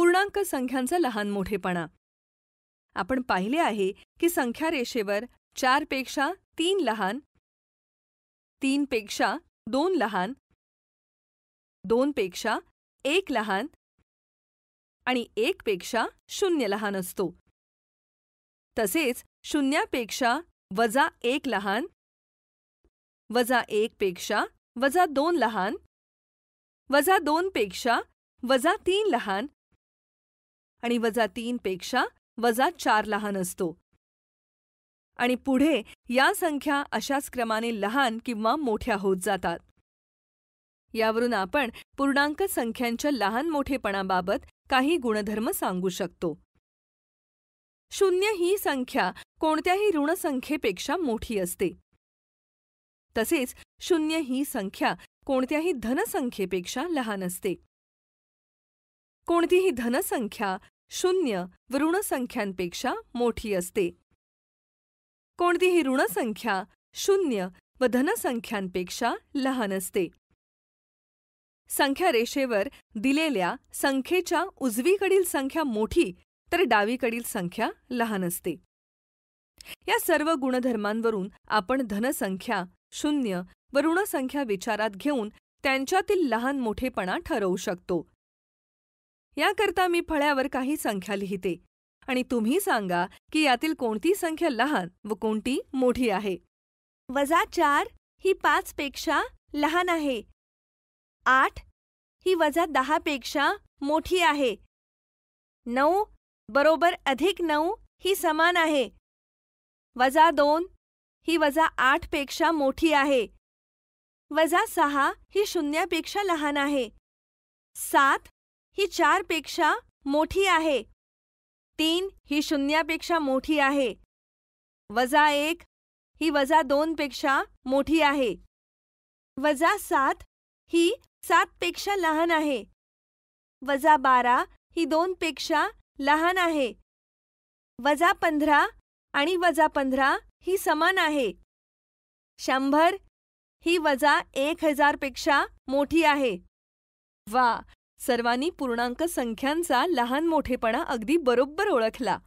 पूर्णांक संख्यांचा लहान मोठेपणा आपण पाहिले आहे की संख्या रेषेवर चारपेक्षा तीन लहान पेक्षा दोन लहान दोनपेक्षा एक लहान आणि पेक्षा शून्य लहान असतो तसेच शून्यापेक्षा वजा एक लहान वजा पेक्षा वजा दोन लहान वजा पेक्षा वजा तीन लहान आणि वजा तीन पेक्षा वजा चार लहान असतो आणि पुढे या संख्या अशाच क्रमाने लहान किंवा मोठ्या होत जातात यावरून आपण पूर्णांक संख्यांच्या लहान मोठेपणाबाबत काही गुणधर्म सांगू शकतो शून्य ही संख्या कोणत्याही ऋणसंख्येपेक्षा मोठी असते तसेच शून्य ही संख्या कोणत्याही धनसंख्येपेक्षा लहान असते कोणतीही धनसंख्या शून्य व ऋणसंख्यांपेक्षा मोठी असते कोणतीही ऋणसंख्या शून्य व धनसंख्यांपेक्षा लहान असते संख्या रेषेवर दिलेल्या संख्येच्या उजवीकडील संख्या मोठी तर डावीकडील संख्या लहान असते या सर्व गुणधर्मांवरून आपण धनसंख्या शून्य व ऋणसंख्या विचारात घेऊन त्यांच्यातील लहान मोठेपणा ठरवू शकतो याकरता मी फळ्यावर काही संख्या लिहिते आणि तुम्ही सांगा की यातील कोणती संख्या लहान व कोणती मोठी आहे वजा चार ही पाच पेक्षा लहान आहे आठ ही वजा दहा पेक्षा मोठी आहे नऊ बरोबर अधिक नऊ ही समान आहे वजा दोन ही वजा आठ पेक्षा मोठी आहे वजा सहा ही शून्यापेक्षा लहान आहे सात ही पेक्षा मोठी आहे तीन ही शून्यापेक्षा मोठी आहे वजा एक ही वजा दोनपेक्षा मोठी आहे वजा सात ही सात पेक्षा लहान आहे वजा बारा ही दोन पेक्षा लहान आहे वजा पंधरा आणि वजा पंधरा ही समान आहे शंभर ही वजा एक हजारपेक्षा मोठी आहे वा सर्वांनी पूर्णांक संख्यांचा मोठेपणा अगदी बरोबर ओळखला.